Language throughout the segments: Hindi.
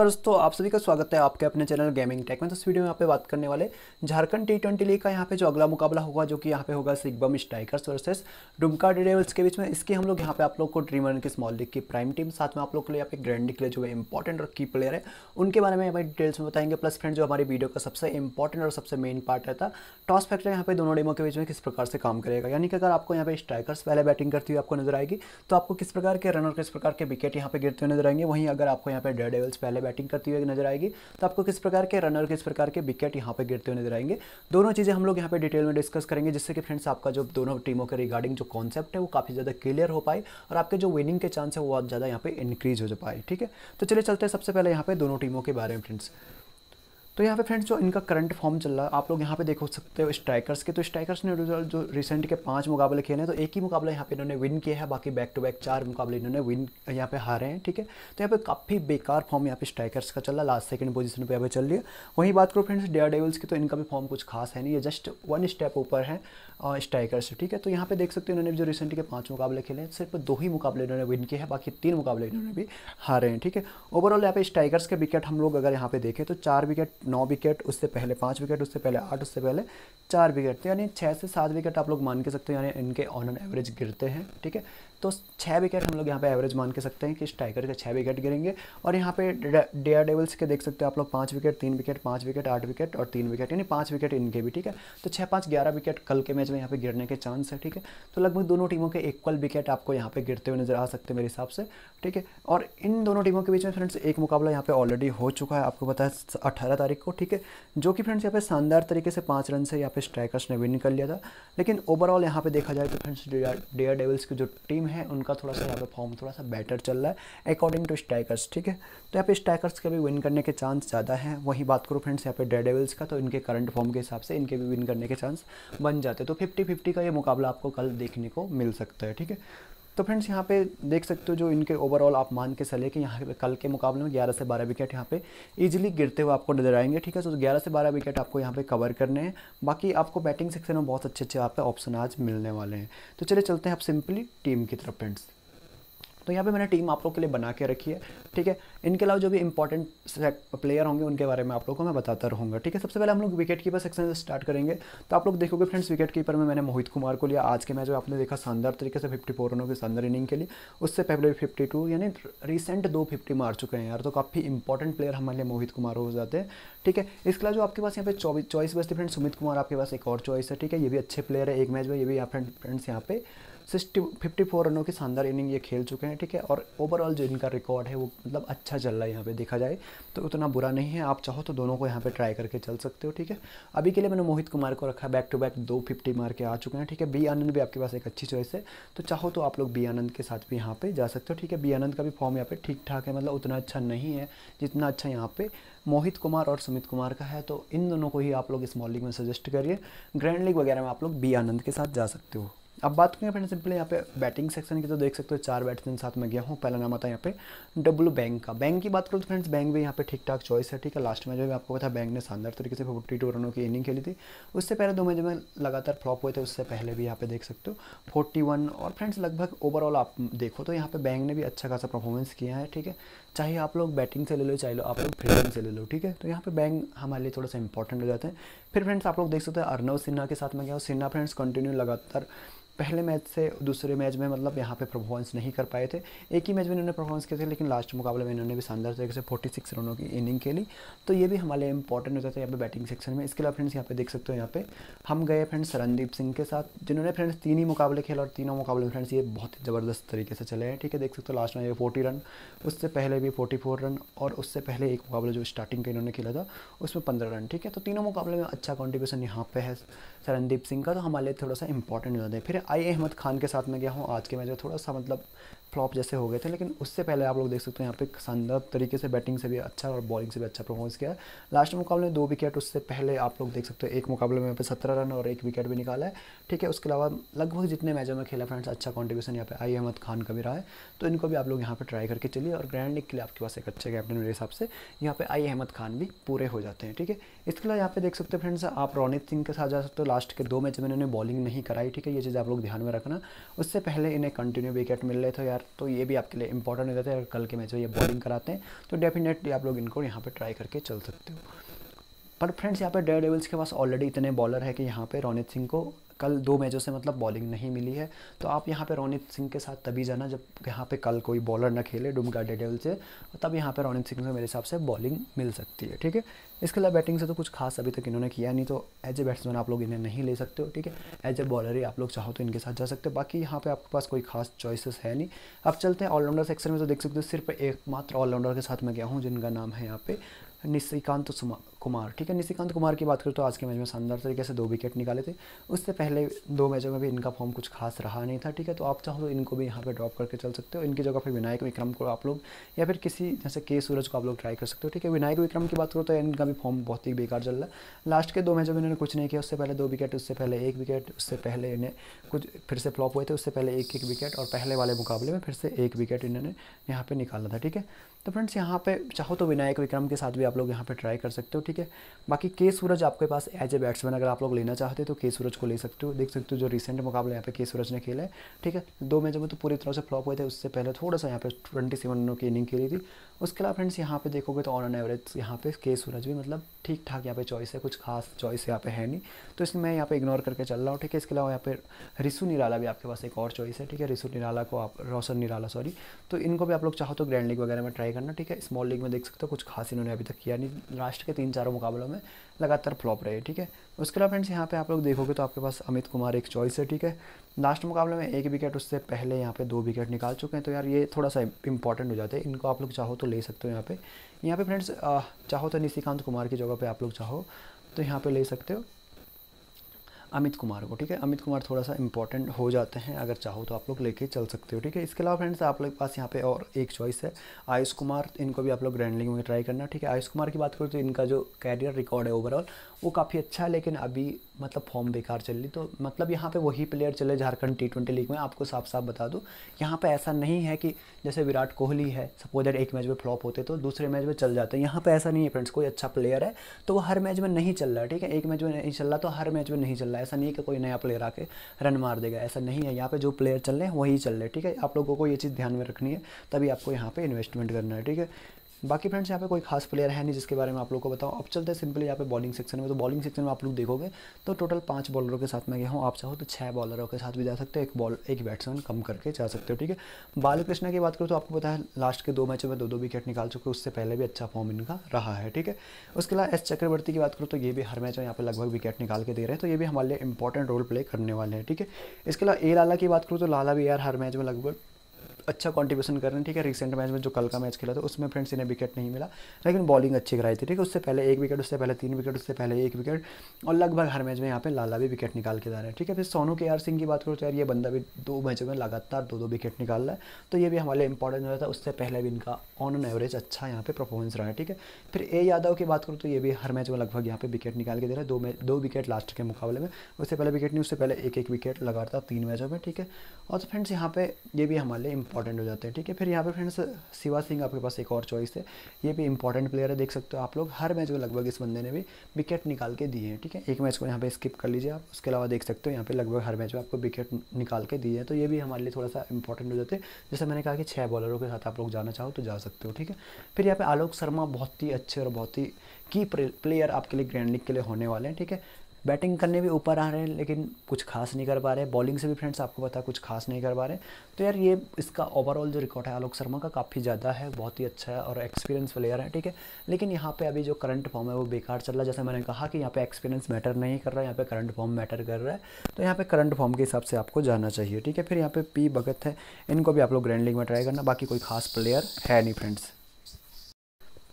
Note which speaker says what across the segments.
Speaker 1: नमस्कार दोस्तों आप सभी का स्वागत है आपके अपने चैनल गेमिंग टेक में तो इस वीडियो में यहाँ पे बात करने वाले झारखंड टी ट्वेंटी लीग का यहाँ पे जो अगला मुकाबला होगा जो कि यहाँ पे होगा Singhbhum strikers versus Dumka devils के बीच में इसके हम लोग यहाँ पे आप लोग को ड्रीम की स्मॉल लीग की प्राइम टीम साथ में आप लोग के लिए यहाँ पे ग्रैंड के लिए जो है इंपॉर्टेंट और की प्लेयर है उनके बारे में हमारी डिटेल्स में बताएंगे प्लस फ्रेंड जो हमारी वीडियो का सबसे इंपॉर्टेंट और सबसे मेन पार्ट रहता टॉस फैक्टर यहाँ पे दोनों डेमो के बीच में किस प्रकार से काम करेगा यानी कि अगर आपको यहाँ पे स्ट्राइकर्स पहले बैटिंग करती हुई आपको नजर आएगी तो आपको किस प्रकार के रन और किस प्रकार के विकेट यहाँ पे गिरते हुए नजर आएंगे वहीं अगर आपको यहाँ पे डेयर पहले बैटिंग करती हुई नजर आएगी तो आपको किस प्रकार के रनर किस प्रकार के विकेट यहाँ पर गिरते हुए नजर आएंगे दोनों चीज़ें हम लोग यहाँ पर डिटेल में डिस्कस करेंगे जिससे कि फ्रेंड्स आपका जो दोनों टीमों के रिगार्डिंग जो कॉन्सेप्ट है वो काफ़ी ज़्यादा क्लियर हो पाए और आपके जो विनिंग के चांस है वो बहुत ज़्यादा यहाँ पर इंक्रीज हो पाए ठीक है तो चलिए चलते हैं सबसे पहले यहाँ पर दोनों टीमों के बारे में फ्रेंड्स तो यहाँ पे फ्रेंड्स जो इनका करंट फॉर्म चल रहा है आप लोग यहाँ पे देख सकते हो स्ट्राइकर्स के तो स्ट्राइकर्स ने जो रिसेंट के पांच मुकाबले खेले हैं तो एक ही मुकाबला यहाँ पे इन्होंने विन किया है बाकी बैक टू बैक चार मुकाबले इन्होंने विन यहाँ पे हारे हैं ठीक है तो यहाँ पे काफ़ी बेकार फॉर्म यहाँ पे स्ट्राइकर्स का चल रहा लास्ट सेकंड पोजीशन पर यहाँ पे चल रही है वहीं बात करो फ्रेंड्स डेयर डेवल्स की तो इनका भी फॉर्म कुछ खास है नहीं है जस्ट वन स्टेप ऊपर है स्ट्राइकर्स ठीक है तो यहाँ पे देख सकते हो इन्होंने जो रिसेंट के पाँच मुकाबले खेले हैं सिर्फ दो ही मुकाबले इन्होंने विन किए हैं बाकी तीन मुकाबले इन्होंने भी हारे हैं ठीक है ओवरऑल यहाँ पे स्ट्राइकर्स के विकेट हम लोग अगर यहाँ पे देखें तो चार विकेट नौ विकेट उससे पहले पाँच विकेट उससे पहले आठ उससे पहले चार विकेट तो यानी छः से सात विकेट आप लोग मान के सकते हो यानी इनके ऑन एन एवरेज गिरते हैं ठीक है तो छः विकेट हम लोग यहाँ पे एवरेज मान के सकते हैं कि स्ट्राइकर के छः विकेट गिरेंगे और यहाँ पे डेयर डेवल्स के देख सकते हो आप लोग पाँच विकेट तीन विकेट पाँच विकेट आठ विकेट और तीन विकेट यानी पाँच विकेट इनके भी ठीक है तो छः पाँच ग्यारह विकेट कल के मैच में यहाँ पर गिरने के चांस है ठीक है तो लगभग दोनों टीमों के इक्वल विकेट आपको यहाँ पर गिरते हुए नजर आ सकते हैं मेरे हिसाब से ठीक है और इन दोनों टीमों के बीच में फ्रेंड्स एक मुकाबला यहाँ पर ऑलरेडी हो चुका है आपको पता है अठारह तारीख को ठीक है जो कि फ्रेंड्स यहाँ पे शानदार तरीके से पाँच रन से यहाँ पे स्ट्राइकर्स ने विन कर लिया था लेकिन ओवरऑल यहाँ पे देखा जाए तो फ्रेंड्स डेयर डेवल्स की जो टीम है उनका थोड़ा सा यहाँ पे फॉर्म थोड़ा सा बेटर चल रहा है अकॉर्डिंग टू स्ट्राइकर्स ठीक है तो यहाँ पे स्ट्राइकर्स के भी विन करने के चांस ज़्यादा हैं वहीं बात करूँ फ्रेंड्स यहाँ पे डेयर डेवल्स का तो इनके करंट फॉर्म के हिसाब से इनके भी विन करने के चांस बन जाते तो फिफ्टी फिफ्टी का ये मुकाबला आपको कल देखने को मिल सकता है ठीक है तो फ्रेंड्स यहाँ पे देख सकते हो जो इनके ओवरऑल आप मान के चले कि यहाँ पे कल के मुकाबले में 11 से 12 विकेट यहाँ पे इजीली गिरते हुए आपको नजर आएंगे ठीक है तो 11 से 12 विकेट आपको यहाँ पे कवर करने हैं बाकी आपको बैटिंग सेक्शन में बहुत अच्छे अच्छे आपके ऑप्शन आज मिलने वाले हैं तो चले चलते हैं आप सिंपली टीम की तरफ फ्रेंड्स तो यहाँ पे मैंने टीम आप लोग के लिए बना के रखी है ठीक है इनके अलावा जो भी इंपॉर्टेंट प्लेयर होंगे उनके बारे में आप लोगों को मैं बताता रहूँगा ठीक है सबसे पहले हम लोग विकेट कीपर सेक्शन से स्टार्ट करेंगे तो आप लोग देखोगे फ्रेंड्स विकेट कीपर में मैंने मोहित कुमार को लिया आज के मैच में आपने देखा शानदार तरीके से फिफ्टी फोर रनों की शानदार इनिंग के लिए उससे पहले फिफ्टी टू यानी रिसेंट दो फिफ्टी मार चुके हैं यार तो काफ़ी इंपॉर्टेंट प्लेयर हमारे लिए मोहित कुमार हो जाते हैं ठीक है इसके अलावा जो आपके पास यहाँ पे चॉइस बचती फ्रेंड सुमित कुमार आपके पास एक और चॉइस है ठीक है ये भी अच्छे प्लेयर है एक मैच में ये भी यहाँ फ्रेंड्स यहाँ पे सिक्सटी फिफ्टी फोर रनों की शानदार इनिंग ये खेल चुके हैं ठीक है और ओवरऑल जो इनका रिकॉर्ड है वो मतलब अच्छा चल रहा है यहाँ पे देखा जाए तो उतना बुरा नहीं है आप चाहो तो दोनों को यहाँ पे ट्राई करके चल सकते हो ठीक है अभी के लिए मैंने मोहित कुमार को रखा बैक टू बैक दो फिफ्टी मार के आ चुके हैं ठीक है बी आनंद भी आपके पास एक अच्छी चॉइस है तो चाहो तो आप लोग बी आनंद के साथ भी यहाँ पर जा सकते हो ठीक है बी आनंद का भी फॉर्म यहाँ पर ठीक ठाक है मतलब उतना अच्छा नहीं है जितना अच्छा यहाँ पर मोहित कुमार और सुमित कुमार का है तो इन दोनों को ही आप लोग स्मॉल लीग में सजेस्ट करिए ग्रैंड लीग वगैरह में आप लोग बी आनंद के साथ जा सकते हो अब बात करें फ्रेंड सिंपली यहाँ पे बैटिंग सेक्शन की तो देख सकते हो चार बैट्समैन साथ में गया हूँ पहला नाम आता है यहाँ पे डब्लू बैंक का बैंक की बात करूँ तो फ्रेंड्स बैंक भी यहाँ पे ठीक ठाक चॉइस है ठीक है लास्ट में जो भी आपको पता बैंक ने शानदार तरीके से फोर्टी टू रनों की इनिंग खेली थी उससे पहले दो मैच में लगातार फ्लॉप हुए थे उससे पहले भी यहाँ पे देख सकते हो फोर्टी और फ्रेंड्स लगभग ओवरऑल आप देखो तो यहाँ पे बैंक ने भी अच्छा खासा परफॉर्मेंस किया है ठीक है चाहे आप लोग बैटिंग से ले लो चाहे लो आप लोग फील्डिंग से ले लो ठीक है तो यहाँ पे बैंक हमारे लिए थोड़ा सा इंपॉर्टेंट हो जाता है फिर फ्रेंड्स आप लोग देख सकते हैं अर्नव सिन्हा के साथ में गया सिन्हा फ्रेंड्स कंटिन्यू लगातार पहले मैच से दूसरे मैच में मतलब यहाँ पे परफॉर्मेंस नहीं कर पाए थे एक ही मैच में इन्होंने परफॉर्मेंस किया था लेकिन लास्ट मुकाबले में इन्होंने भी शानदार तरीके से 46 रनों की इनिंग खेली तो ये भी हमारे लिए इंपॉर्टेंट जाते हैं यहाँ पे बैटिंग सेक्शन में इसके अलावा फ्रेंड्स यहाँ पे देख सकते हो यहाँ पे हम गए फ्रेंड्स रणदीप सिंह के साथ जिन्होंने फ्रेंड्स तीन ही मुकाबले खेले और तीनों मुकाबले में फ्रेंड्स ये बहुत ज़बरदस्त तरीके से चले हैं ठीक है देख सकते हो लास्ट में ये फोर्टी रन उससे पहले भी लिए 44 रन और उससे पहले एक मुकाबला जो स्टार्टिंग का इन्होंने खेला था उसमें 15 रन ठीक है तो तीनों मुकाबले में अच्छा कॉन्ट्रीब्यूशन यहाँ पे है सरनदीप सिंह का तो हमारे लिए थोड़ा सा इंपॉर्टेंट हो जाता है फिर आई अहमद खान के साथ में गया हूँ आज के मैच में थोड़ा सा मतलब फ्लॉप जैसे हो गए थे लेकिन उससे पहले आप लोग देख सकते हो यहाँ पे शानदार तरीके से बैटिंग से भी अच्छा और बॉलिंग से भी अच्छा परफॉर्मेंस किया लास्ट मुकाबले में दो विकेट उससे पहले आप लोग देख सकते हो एक मुकाबले में यहाँ पे सत्रह रन और एक विकेट भी निकाला है ठीक है उसके अलावा लगभग जितने मैचों में खेला फ्रेंड्स अच्छा कॉन्ट्रीब्यूशन यहाँ पे आई अहमद खान का भी रहा है तो इनको भी आप लोग यहाँ पर ट्राई करके चलिए और ग्रैंड लीग के लिए आपके पास एक अच्छे कैप्टन मेरे हिसाब से यहाँ पे आई अहमद खान भी पूरे हो जाते हैं ठीक है इसके अलावा यहाँ पे देख सकते हो फ्रेंड्स आप रोनित सिंह के साथ जा सकते हो लास्ट के दो मैच में इन्होंने बॉलिंग नहीं कराई ठीक है ये चीज़ आप लोग ध्यान में रखना उससे पहले इन्हें कंटिन्यू विकेट मिल रहे थे यार तो ये भी आपके लिए इंपॉर्टेंट हो जाते अगर कल के मैच में ये बॉलिंग कराते हैं तो डेफिनेटली आप लोग इनको यहाँ पर ट्राई करके चल सकते हो पर फ्रेंड्स यहाँ पे डेयर डेविल्स के पास ऑलरेडी इतने बॉलर है कि यहाँ पर रोनित सिंह को कल दो मैचों से मतलब बॉलिंग नहीं मिली है तो आप यहाँ पे रोनित सिंह के साथ तभी जाना जब यहाँ पे कल कोई बॉलर ना खेले डुमका डेडेवल से तब यहाँ पे रोनित सिंह को मेरे हिसाब से बॉलिंग मिल सकती है ठीक है इसके अलावा बैटिंग से तो कुछ खास अभी तक इन्होंने किया नहीं तो एज ए बैट्समैन आप लोग इन्हें नहीं ले सकते हो ठीक है एज ए बॉलर ही आप लोग चाहो तो इनके साथ जा सकते हो बाकी यहाँ पे आपके पास कोई खास चॉइसेस है नहीं अब चलते हैं ऑलराउंडर सेक्शन में तो देख सकते हो सिर्फ एकमात्र ऑलराउंडर के साथ मैं गया हूँ जिनका नाम है यहाँ पे निशिकांत सुमा कुमार ठीक है निशिकांत कुमार की बात करें तो आज के मैच में शानदार तरीके से दो विकेट निकाले थे उससे पहले दो मैचों में भी इनका फॉर्म कुछ खास रहा नहीं था ठीक है तो आप चाहो तो इनको भी यहाँ पर ड्रॉप करके चल सकते हो इनकी जगह फिर विनायक विक्रम को आप लोग या फिर किसी जैसे के सूरज को आप लोग ट्राई कर सकते हो ठीक है विनायक विक्रम की बात करो तो इनका भी फॉर्म बहुत ही बेकार चल रहा है लास्ट के दो मैचों में इन्होंने कुछ नहीं किया उससे पहले दो विकेट उससे पहले एक विकेट उससे पहले इन्हें कुछ फिर से फ्लॉप हुए थे उससे पहले एक एक विकेट और पहले वाले मुकाबले में फिर से एक विकेट इन्होंने यहाँ पर निकाला था ठीक है तो फ्रेंड्स यहाँ पर चाहो तो विनायक विक्रम के साथ भी आप लोग यहाँ पर ट्राई कर सकते हो ठीक है बाकी के सूरज आपके पास एज ए बैट्समैन अगर आप लोग लेना चाहते हो तो के सूरज को ले सकते हो देख सकते हो जो रिसेंट मुकाबला यहाँ पे के सूरज ने खेला है ठीक है दो मैच में तो पूरी तरह से फ्लॉप हुए थे उससे पहले थोड़ा सा यहाँ पे ट्वेंटी सेवन रनों की इनिंग खेली थी उसके अलावा फ्रेंड्स यहाँ पे देखोगे तो ऑन एन एवरेज यहाँ पे के सूरज भी मतलब ठीक ठाक यहाँ पे चॉइस है कुछ खास चॉइस यहाँ पे है नहीं तो इसलिए मैं यहाँ पे इग्नोर करके चल रहा हूँ ठीक है इसके अलावा यहाँ पे रिसू निराला भी आपके पास एक और चॉइस है ठीक है रिसू निराला को आप रोशन निराला सॉरी तो इनको भी आप लोग चाहो तो ग्रैंड लीग वगैरह में ट्राई करना ठीक है स्मॉल लीग में देख सकते हो कुछ खास इन्होंने अभी तक किया नहीं लास्ट के तीन हज़ारों मुकाबलों में लगातार फ्लॉप रहे ठीक है उसके अलावा फ्रेंड्स यहाँ पे आप लोग देखोगे तो आपके पास अमित कुमार एक चॉइस है ठीक है लास्ट मुकाबले में एक विकेट उससे पहले यहाँ पे दो विकेट निकाल चुके हैं तो यार ये थोड़ा सा इंपॉर्टेंट हो जाता है इनको आप लोग चाहो तो ले सकते हो यहाँ पे यहाँ पे फ्रेंड्स चाहो तो निशिकांत कुमार की जगह पर आप लोग चाहो तो यहाँ पर ले सकते हो अमित कुमार को ठीक है अमित कुमार थोड़ा सा इंपॉर्टेंट हो जाते हैं अगर चाहो तो आप लोग लेके चल सकते हो ठीक है इसके अलावा फ्रेंड्स आप लोग के पास यहाँ पे और एक चॉइस है आयुष कुमार इनको भी आप लोग ग्रैंड में ट्राई करना ठीक है आयुष कुमार की बात करो तो इनका जो कैरियर रिकॉर्ड है ओवरऑल वो काफ़ी अच्छा है लेकिन अभी मतलब फॉर्म बेकार चल रही तो मतलब यहाँ पे वही प्लेयर चले झारखंड टी ट्वेंटी लीग में आपको साफ साफ बता दूँ यहाँ पे ऐसा नहीं है कि जैसे विराट कोहली है सपोज दैट एक मैच में फ्लॉप होते तो दूसरे मैच में चल जाते हैं यहाँ पर ऐसा नहीं है फ्रेंड्स कोई अच्छा प्लेयर है तो वो हर मैच में नहीं चल रहा है ठीक है एक मैच में नहीं चल रहा तो हर मैच में नहीं चल रहा ऐसा नहीं है कि कोई नया प्लेयर आके रन मार देगा ऐसा नहीं है यहाँ पर जो प्लेयर चल रहे हैं वही चल रहे हैं ठीक है आप लोगों को ये चीज़ ध्यान में रखनी है तभी आपको यहाँ पर इन्वेस्टमेंट करना है ठीक है बाकी फ्रेंड्स यहाँ पे कोई खास प्लेयर है नहीं जिसके बारे में आप लोग को बताऊँ अब चलते हैं सिंपली यहाँ पे बॉलिंग सेक्शन में तो बॉलिंग सेक्शन में आप लोग देखोगे तो टोटल पाँच बॉलरों के साथ मैं गया हूँ आप चाहो तो छः बॉलरों के साथ भी जा सकते हो एक बॉल एक बैट्समैन कम करके जा सकते हो ठीक है बालकृष्णा की बात करूँ तो आपको पता है लास्ट के दो मैचों में दो दो विकेट निकाल चुके उससे पहले भी अच्छा फॉर्म इनका रहा है ठीक है उसके अलावा एस चक्रवर्ती की बात करूँ तो ये भी हर मैच में यहाँ पर लगभग विकेट निकाल के दे रहे हैं तो ये भी हमारे लिए इंपॉर्टेंट रोल प्ले करने वाले हैं ठीक है इसके अलावा ए लाला की बात करूँ तो लाला भी यार हर मैच में लगभग अच्छा कॉन्ट्रीब्यूशन कर रहे हैं ठीक है रिसेंट मैच में जो कल का मैच खेला था उसमें फ्रेंड्स इन्हें विकेट नहीं मिला लेकिन बॉलिंग अच्छी कराई थी ठीक है उससे पहले एक विकेट उससे पहले तीन विकेट उससे पहले एक विकेट और लगभग हर मैच में यहाँ पे लाला भी विकेट निकाल के जा रहे हैं ठीक है फिर सोनू के आर सिंह की बात करो तो यार ये बंदा भी दो मैचों में लगातार दो दो विकेट निकाल रहा है तो ये भी हमारे इंपॉर्टेंट हो था उससे पहले भी इनका ऑन एन एवरेज अच्छा यहाँ पे परफॉर्मेंस रहा है ठीक है फिर ए यादव की बात करूँ तो ये भी हर मैच में लगभग यहाँ पे विकेट निकाल के दे रहा है दो मैच दो विकेट लास्ट के मुकाबले में उससे पहले विकेट नहीं उससे पहले एक एक विकेट लगातार तीन मैचों में ठीक है और तो फ्रेंड्स यहाँ पे ये भी हमारे इंपॉर्टेंट हो जाते हैं ठीक है फिर यहाँ पे फ्रेंड्स शिवा सिंह आपके पास एक और चॉइस है ये भी इंपॉर्टेंट प्लेयर है देख सकते हो आप लोग हर मैच में लगभग इस बंदे ने भी विकेट निकाल के दिए हैं ठीक है एक मैच को यहाँ पे स्किप कर लीजिए आप उसके अलावा देख सकते हो यहाँ पे लगभग हर मैच में आपको विकेट निकाल के दिए हैं तो ये भी हमारे लिए थोड़ा सा इंपॉर्टेंट हो जाते हैं जैसे मैंने कहा कि छः बॉलरों के साथ आप लोग जाना चाहो तो जा सकते हो ठीक है फिर यहाँ पे आलोक शर्मा बहुत ही अच्छे और बहुत ही की प्लेयर आपके लिए ग्रैंड लीग के लिए होने वाले हैं ठीक है बैटिंग करने भी ऊपर आ रहे हैं लेकिन कुछ खास नहीं कर पा रहे बॉलिंग से भी फ्रेंड्स आपको पता कुछ खास नहीं कर पा रहे तो यार ये इसका ओवरऑल जो रिकॉर्ड है आलोक शर्मा का काफ़ी ज़्यादा है बहुत ही अच्छा है और एक्सपीरियंस प्लेयर है ठीक है लेकिन यहाँ पे अभी जो करंट फॉर्म है वो बेकार चल रहा है जैसे मैंने कहा कि यहाँ पर एक्सपीरियंस मैटर नहीं कर रहा है यहाँ पर करंट फॉर्म मैटर कर रहा है तो यहाँ पर करंट फॉर्म के हिसाब से आपको जाना चाहिए ठीक है फिर यहाँ पर पी भगत है इनको भी आप लोग ग्रैंड लीग में ट्राई करना बाकी कोई खास प्लेयर है नहीं फ्रेंड्स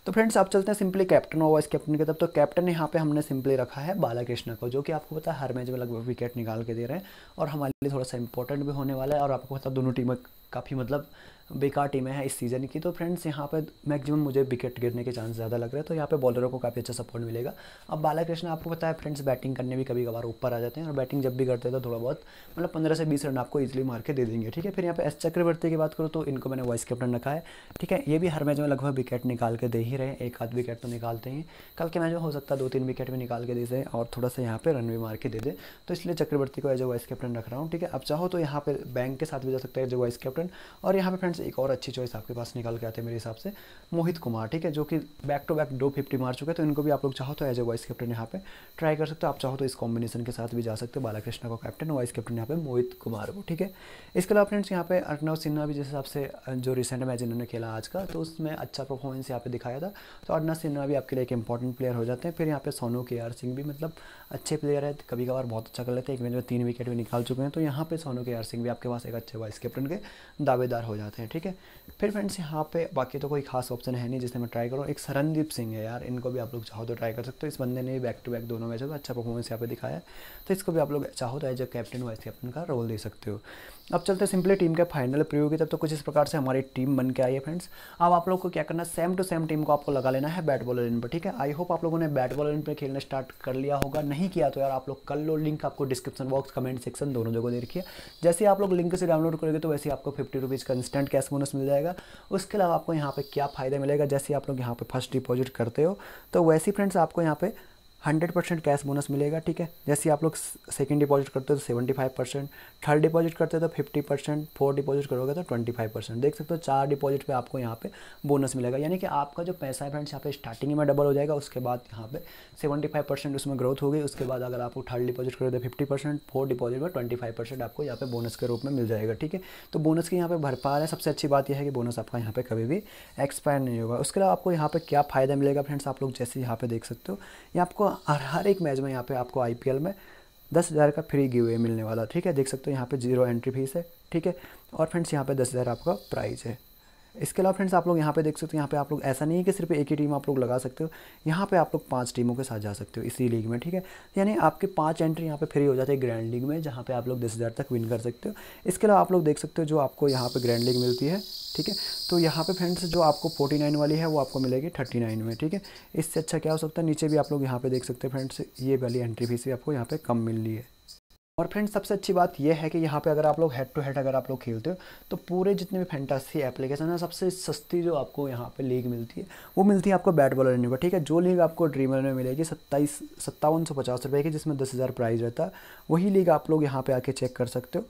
Speaker 1: तो फ्रेंड्स आप चलते हैं सिंपली कैप्टन और वाइस कैप्टन की तरफ तो कैप्टन यहाँ पे हमने सिंपली रखा है बालाकृष्ण को जो कि आपको पता है हर मैच में लगभग विकेट निकाल के दे रहे हैं और हमारे लिए थोड़ा सा इंपॉर्टेंट भी होने वाला है और आपको पता दोनों टीमें काफ़ी मतलब बेकार टीमें हैं इस सीज़न की तो फ्रेंड्स यहाँ पर मैक्सिमम मुझे विकेट गिरने के चांस ज़्यादा लग रहे हैं तो यहाँ पे बॉलरों को काफ़ी अच्छा सपोर्ट मिलेगा अब बालाकृष्ण आपको पता है फ्रेंड्स बैटिंग करने भी कभी कभार ऊपर आ जाते हैं और बैटिंग जब भी करते हैं तो थोड़ा बहुत मतलब पंद्रह से बीस रन आपको ईजिली मार के दे देंगे ठीक है फिर यहाँ पर एस चक्रवर्ती की बात करूँ तो इनको मैंने वाइस कैप्टन रखा है ठीक है ये भी हर मैच में लगभग विकेट निकाल के दे ही रहे एक आध विकेट तो निकालते ही कल के मैच में हो सकता है दो तीन विकेट भी निकाल के दे दें और थोड़ा सा यहाँ पर रन भी मार के दे दें तो इसलिए चक्रवर्ती को एज ए वाइस कैप्टन रख रहा हूँ ठीक है अब चाहो तो यहाँ पर बैंक के साथ भी जा सकता है एज ए वाइस कैप्टन और यहाँ पर फ्रेंड्स से एक और अच्छी चॉइस आपके पास निकल के आते हैं मेरे हिसाब से मोहित कुमार ठीक है जो कि बैक टू बैक दो फिफ्टी मार चुके हैं तो इनको भी आप लोग चाहो तो एज ए वाइस कैप्टन यहाँ पे ट्राई कर सकते हो आप चाहो तो इस कॉम्बिनेशन के साथ भी जा सकते हो बालाकृष्ण को कैप्टन वाइस कैप्टन यहाँ पे मोहित कुमार को ठीक है इसके अलावा फ्रेंड्स यहाँ पे अर्नव सिन्हा भी जिस हिसाब से जो रिसेंट मैच इन्होंने खेला आज का तो उसमें अच्छा परफॉर्मेंस यहाँ पे दिखाया था तो अर्नव सिन्हा भी आपके लिए एक इंपॉर्टेंट प्लेयर हो जाते हैं फिर यहाँ पे सोनू के आर सिंह भी मतलब अच्छे प्लेयर है कभी कभार बहुत अच्छा कर लेते हैं एक मैच में तीन विकेट भी निकाल चुके हैं तो यहाँ पे सोनू के आर सिंह भी आपके पास एक अच्छे वाइस कैप्टन के दावेदार हो जाते हैं है ठीक है फिर फ्रेंड्स यहाँ पे बाकी तो कोई खास ऑप्शन है नहीं जिसने मैं ट्राई करूँ एक सरनदीप सिंह है यार इनको भी आप लोग चाहो तो ट्राई कर सकते हो इस बंदे ने भी बैक टू बैक दोनों मैचों में अच्छा परफॉर्मेंस यहाँ पे दिखाया तो इसको भी आप लोग चाहो तो as a captain vice captain का रोल दे सकते हो अब चलते हैं सिंपली टीम के फाइनल प्रयोग की तब तो कुछ इस प्रकार से हमारी टीम बन के आई है फ्रेंड्स अब आप लोग को क्या करना सेम टू सेम टीम को आपको लगा लेना है बैट बॉल इन पर ठीक है आई होप आप लोगों ने बैट बॉल इन पर खेलना स्टार्ट कर लिया होगा नहीं किया तो यार आप लोग कर लो लिंक आपको डिस्क्रिप्शन बॉक्स कमेंट सेक्शन दोनों जगह दे रखिए जैसे आप लोग लिंक से डाउनलोड करोगे तो वैसे आपको फिफ्टी का इंस्टेंट कैश बोनस मिल जाएगा उसके अलावा आपको यहाँ पे क्या फ़ायदा मिलेगा जैसे आप लोग यहाँ पे फर्स्ट डिपॉजिट करते हो तो वैसे ही फ्रेंड्स आपको यहाँ पे हंड्रेड परसेंट कैश बोनस मिलेगा ठीक है जैसे आप लोग सेकेंड डिपॉजिट करते हो तो seventy five percent third deposit करते हो तो फिफ्टी परसेंट फोर्थ डिपॉजिट करोगे तो ट्वेंटी फाइव परसेंट देख सकते हो चार डिपॉजिट पे आपको यहाँ पे बोनस मिलेगा यानी कि आपका जो पैसा है फ्रेंड्स यहाँ पे स्टार्टिंग में डबल हो जाएगा उसके बाद यहाँ पे सेवेंटी फाइव परसेंट उसमें ग्रोथ होगी उसके बाद अगर आपको थर्ड डिपॉजिट करोगे तो फिफ्टी परसेंट फोर्थ डिपॉजिट में ट्वेंटी फाइव परसेंट आपको यहाँ पे बोनस के रूप में मिल जाएगा ठीक है तो बोनस की यहाँ पे भरपार है सबसे अच्छी बात यह है कि बोनस आपका यहाँ पे कभी भी एक्सपायर नहीं होगा उसके अलावा आपको यहाँ पे क्या फ़ायदा मिलेगा फ्रेंड्स आप लोग जैसे यहाँ पे देख सकते हो ये आपको और हर एक मैच में यहाँ पे आपको आई में दस हज़ार का फ्री गिवे मिलने वाला ठीक है देख सकते हो यहाँ पे जीरो एंट्री फीस है ठीक है और फ्रेंड्स यहाँ पे दस हज़ार आपका प्राइस है इसके अलावा फ्रेंड्स आप लोग यहाँ पे देख सकते हो यहाँ पे आप लोग ऐसा नहीं है कि सिर्फ एक ही टीम आप लोग लगा सकते हो यहाँ पे आप लोग पांच टीमों के साथ जा सकते हो इसी लीग में ठीक है यानी आपके पांच एंट्री यहाँ पे फ्री हो जाते हैं ग्रैंड लीग में जहाँ पे आप लोग दस हज़ार तक विन कर सकते हो इसके अलावा आप लोग देख सकते हो जो आपको यहाँ पर ग्रैंड लीग मिलती है ठीक है तो यहाँ पर फ्रेंड्स जो आपको फोर्टी वाली है वो आपको मिलेगी थर्टी में ठीक है इससे अच्छा क्या हो सकता है नीचे भी आप लोग यहाँ पे देख सकते हैं फ्रेंड्स ये वाली एंट्री फीस भी आपको यहाँ पर कम मिल रही है और फ्रेंड सबसे अच्छी बात यह है कि यहाँ पे अगर आप लोग हेड टू हेड अगर आप लोग खेलते हो तो पूरे जितने भी फैंटासी एप्लीकेशन है सबसे सस्ती जो आपको यहाँ पे लीग मिलती है वो मिलती है आपको बैट बॉलर रनिंग पर ठीक है जो लीग आपको ड्रीमर में मिलेगी सत्ताईस सत्तावन सौ पचास रुपये की जिसमें दस हज़ार प्राइज़ रहता है वही लीग आप लोग यहाँ पर आके चेक कर सकते हो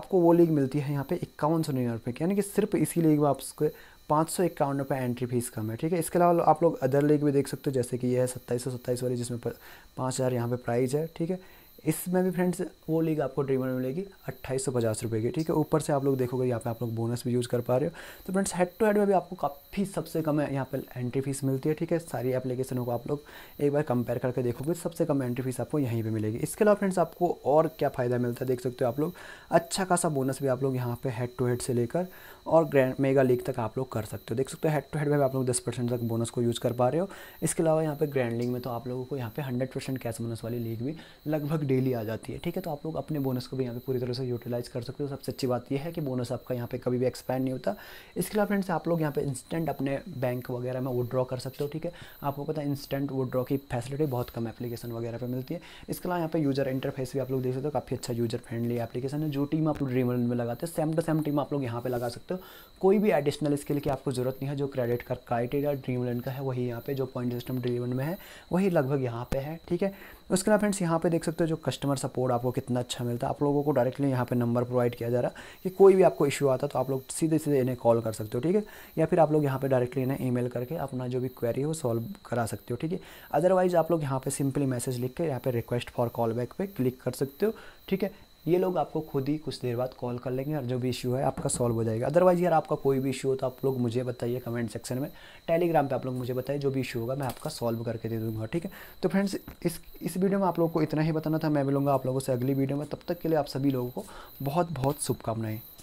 Speaker 1: आपको वो लीग मिलती है यहाँ पे इक्यावन सौ निन्यानवे रुपये की यानी कि सिर्फ इसी लीग में आपके पाँच सौ इक्यावन रुपये एंट्री फीस कम है ठीक है इसके अलावा आप लोग अदर लीग भी देख सकते हो जैसे कि यह है सत्ताईस सौ सत्ताईस वाली जिसमें पाँच हज़ार यहाँ पर प्राइज़ है ठीक है इसमें भी फ्रेंड्स वो लीग आपको ड्रीमर में मिलेगी अट्ठाईस सौ पचास रुपये की ठीक है ऊपर से आप लोग देखोगे यहाँ पे आप लोग बोनस भी यूज़ कर पा रहे हो तो फ्रेंड्स हेड टू हेड में भी आपको काफ़ी सबसे कम यहाँ पर एंट्री फीस मिलती है ठीक है सारी एप्लीकेशनों को आप लोग एक बार कंपेयर करके देखोगे सबसे कम एंट्री फीस आपको यहीं पर मिलेगी इसके अलावा फ्रेंड्स आपको और क्या फ़ायदा मिलता है देख सकते हो आप लोग अच्छा खासा बोनस भी आप लोग यहाँ पर हेड टू हेड से लेकर और ग्रैंड मेगा लीग तक आप लोग कर सकते हो देख सकते हो हेड टू हेड में आप लोग दस परसेंट तक बोनस को यूज़ कर पा रहे हो इसके अलावा यहाँ पर ग्रैंड लीग में तो आप लोगों को यहाँ पर हंड्रेड परसेंट कैश बोनस वाली लीग भी लगभग डेली आ जाती है ठीक है तो आप लोग अपने बोनस को भी यहाँ पे पूरी तरह से यूटिलाइज़ कर सकते हो सबसे अच्छी बात यह है कि बोनस आपका यहाँ पे कभी भी एक्सपैंड नहीं होता इसके अलावा फ्रेंड्स आप लोग यहाँ पे इंस्टेंट अपने बैंक वगैरह में विड्रॉ कर सकते हो ठीक है आपको पता है इंस्टेंट विदड्रॉ की फैसिलिटी बहुत कम एप्लीकेशन वगैरह पर मिलती है इसके अलावा यहाँ पे यूज़र इंटरफेस भी आप लोग देख सकते हो काफ़ी अच्छा यूज़र फ्रेंडली एप्लीकेशन है जो टीम आप लोग ड्रीम में लगाते हैं सेम टू सेम टीम आप लोग यहाँ पर लगा सकते हो कोई भी एडिशनल स्किल की आपको ज़रूरत नहीं है जो क्रेडिट का क्राइटेरिया ड्रीम का है वही यहाँ पे जो पॉइंट सिस्टम ड्रीम में है वही लगभग यहाँ पे है ठीक है उसके अलावा फ्रेंड्स यहाँ पे देख सकते हो जो कस्टमर सपोर्ट आपको कितना अच्छा मिलता है आप लोगों को डायरेक्टली यहाँ पे नंबर प्रोवाइड किया जा रहा है कि कोई भी आपको इशू आता तो आप लोग सीधे सीधे इन्हें कॉल कर सकते हो ठीक है या फिर आप लोग यहाँ पर डायरेक्टली इन्हें ईमेल करके अपना जो भी क्वेरी हो सॉल्व करा सकते हो ठीक है अदरवाइज़ आप लोग यहाँ पर सिंपली मैसेज लिख के यहाँ पर रिक्वेस्ट फॉर कॉल बैक पर क्लिक कर सकते हो ठीक है ये लोग आपको खुद ही कुछ देर बाद कॉल कर लेंगे और जो भी इशू है आपका सॉल्व हो जाएगा अदरवाइज़ यार आपका कोई भी इशू हो तो आप लोग मुझे बताइए कमेंट सेक्शन में टेलीग्राम पर आप लोग मुझे बताइए जो भी इशू होगा मैं आपका सॉल्व करके दे दूँगा ठीक है तो फ्रेंड्स इस इस वीडियो में आप लोग को इतना ही बताना था मैं मिलूंगा आप लोगों से अगली वीडियो में तब तक के लिए आप सभी लोगों को बहुत बहुत शुभकामनाएं